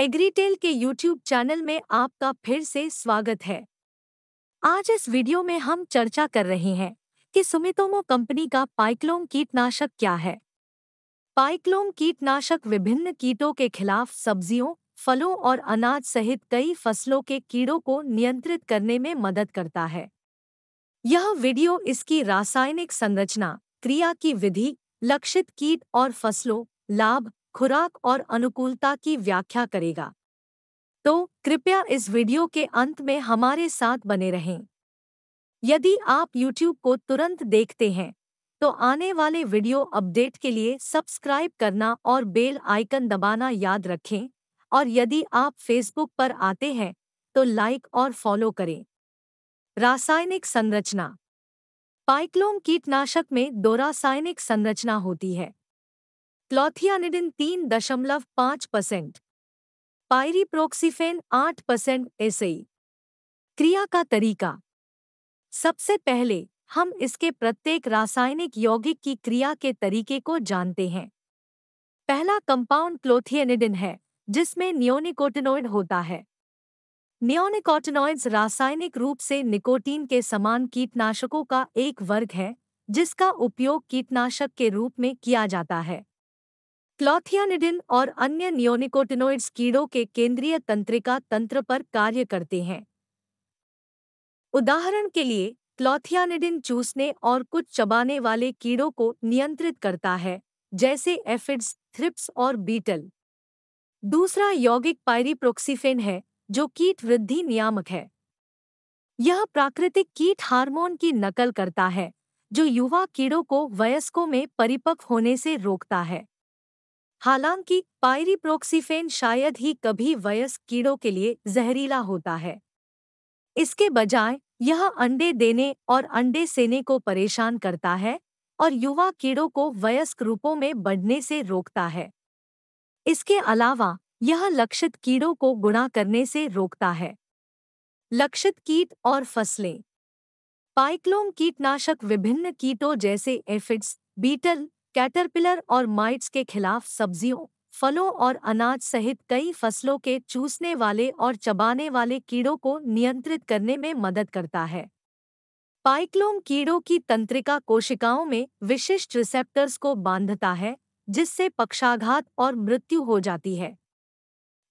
एग्रीटेल के YouTube channel में आपका फिर से स्वागत है आज इस वीडियो में हम चर्चा कर रहे हैं कि सुमितोमो कंपनी का पाइक्लोम कीटनाशक क्या है पाइक्लोम कीटनाशक विभिन्न कीटों के खिलाफ सब्जियों फलों और अनाज सहित कई फसलों के कीड़ों को नियंत्रित करने में मदद करता है यह वीडियो इसकी रासायनिक संरचना क्रिया की विधि लक्षित कीट और फसलों लाभ खुराक और अनुकूलता की व्याख्या करेगा तो कृपया इस वीडियो के अंत में हमारे साथ बने रहें यदि आप YouTube को तुरंत देखते हैं तो आने वाले वीडियो अपडेट के लिए सब्सक्राइब करना और बेल आइकन दबाना याद रखें और यदि आप फेसबुक पर आते हैं तो लाइक और फॉलो करें रासायनिक संरचना पाइक्लोम कीटनाशक में दो रासायनिक संरचना होती है क्लोथियानिडिन तीन दशमलव पाँच परसेंट पायरीप्रोक्सीफेन आठ परसेंट ऐसे क्रिया का तरीका सबसे पहले हम इसके प्रत्येक रासायनिक यौगिक की क्रिया के तरीके को जानते हैं पहला कंपाउंड क्लोथियनिडिन है जिसमें नियोनिकोटिनोइड होता है नियोनिकोटिनोइड्स रासायनिक रूप से निकोटीन के समान कीटनाशकों का एक वर्ग है जिसका उपयोग कीटनाशक के रूप में किया जाता है क्लॉथियानिडिन और अन्य नियोनिकोटिनोइड्स कीड़ों के केंद्रीय तंत्रिका तंत्र पर कार्य करते हैं उदाहरण के लिए क्लॉथियानिडिन चूसने और कुछ चबाने वाले कीड़ों को नियंत्रित करता है जैसे एफिड्स थ्रिप्स और बीटल दूसरा यौगिक पायरीप्रोक्सीफेन है जो कीट वृद्धि नियामक है यह प्राकृतिक कीट हार्मोन की नकल करता है जो युवा कीड़ों को वयस्कों में परिपक्व होने से रोकता है हालांकि पायरीप्रोक्सीफेन शायद ही कभी वयस्क कीड़ों के लिए जहरीला होता है इसके बजाय यह अंडे देने और अंडे सेने को परेशान करता है और युवा कीड़ों को वयस्क रूपों में बढ़ने से रोकता है इसके अलावा यह लक्षित कीड़ों को गुणा करने से रोकता है लक्षित कीट और फसलें पाइक्लोम कीटनाशक विभिन्न कीटों जैसे एफिड्स बीटल कैटरपिलर और माइट्स के खिलाफ सब्जियों फलों और अनाज सहित कई फसलों के चूसने वाले और चबाने वाले कीड़ों को नियंत्रित करने में मदद करता है पाइक्लोम कीड़ों की तंत्रिका कोशिकाओं में विशिष्ट रिसेप्टर्स को बांधता है जिससे पक्षाघात और मृत्यु हो जाती है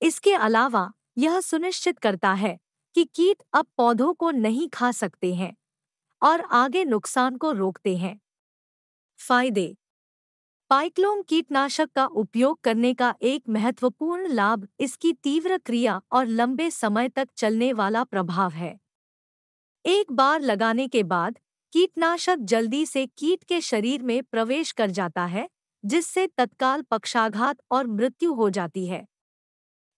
इसके अलावा यह सुनिश्चित करता है कि कीट अब पौधों को नहीं खा सकते हैं और आगे नुकसान को रोकते हैं फायदे पाइक्लोम कीटनाशक का उपयोग करने का एक महत्वपूर्ण लाभ इसकी तीव्र क्रिया और लंबे समय तक चलने वाला प्रभाव है एक बार लगाने के बाद कीटनाशक जल्दी से कीट के शरीर में प्रवेश कर जाता है जिससे तत्काल पक्षाघात और मृत्यु हो जाती है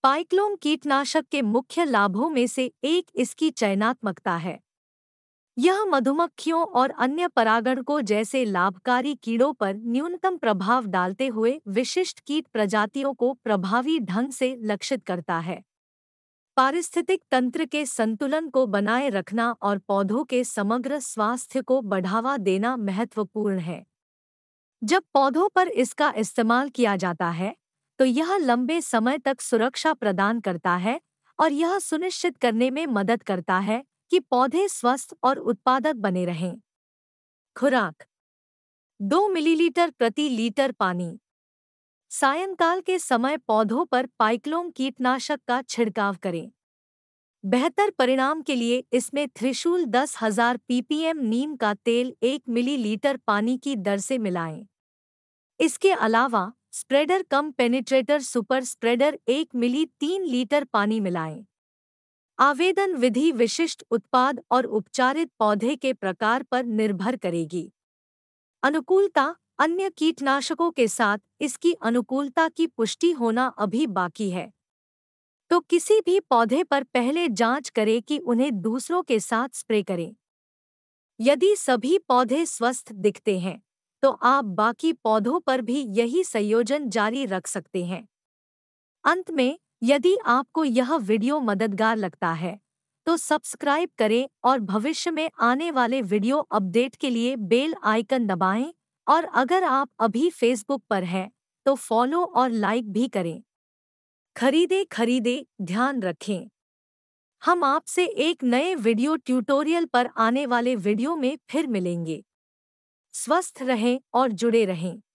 पाइक्लोम कीटनाशक के मुख्य लाभों में से एक इसकी चयनात्मकता है यह मधुमक्खियों और अन्य परागणकों जैसे लाभकारी कीड़ों पर न्यूनतम प्रभाव डालते हुए विशिष्ट कीट प्रजातियों को प्रभावी ढंग से लक्षित करता है पारिस्थितिक तंत्र के संतुलन को बनाए रखना और पौधों के समग्र स्वास्थ्य को बढ़ावा देना महत्वपूर्ण है जब पौधों पर इसका इस्तेमाल किया जाता है तो यह लंबे समय तक सुरक्षा प्रदान करता है और यह सुनिश्चित करने में मदद करता है कि पौधे स्वस्थ और उत्पादक बने रहें खुराक दो मिलीलीटर प्रति लीटर पानी सायंकाल के समय पौधों पर पाइक्लोम कीटनाशक का छिड़काव करें बेहतर परिणाम के लिए इसमें थ्रिशूल दस हजार पीपीएम नीम का तेल एक मिलीलीटर पानी की दर से मिलाएं। इसके अलावा spreader cum penetrator super spreader एक मिली तीन लीटर पानी मिलाएं। आवेदन विधि विशिष्ट उत्पाद और उपचारित पौधे के प्रकार पर निर्भर करेगी अनुकूलता अन्य कीटनाशकों के साथ इसकी अनुकूलता की पुष्टि होना अभी बाकी है तो किसी भी पौधे पर पहले जांच करें कि उन्हें दूसरों के साथ स्प्रे करें यदि सभी पौधे स्वस्थ दिखते हैं तो आप बाकी पौधों पर भी यही संयोजन जारी रख सकते हैं अंत में यदि आपको यह वीडियो मददगार लगता है तो सब्सक्राइब करें और भविष्य में आने वाले वीडियो अपडेट के लिए बेल आइकन दबाएं और अगर आप अभी फेसबुक पर हैं तो फॉलो और लाइक भी करें खरीदे खरीदे ध्यान रखें हम आपसे एक नए वीडियो ट्यूटोरियल पर आने वाले वीडियो में फिर मिलेंगे स्वस्थ रहें और जुड़े रहें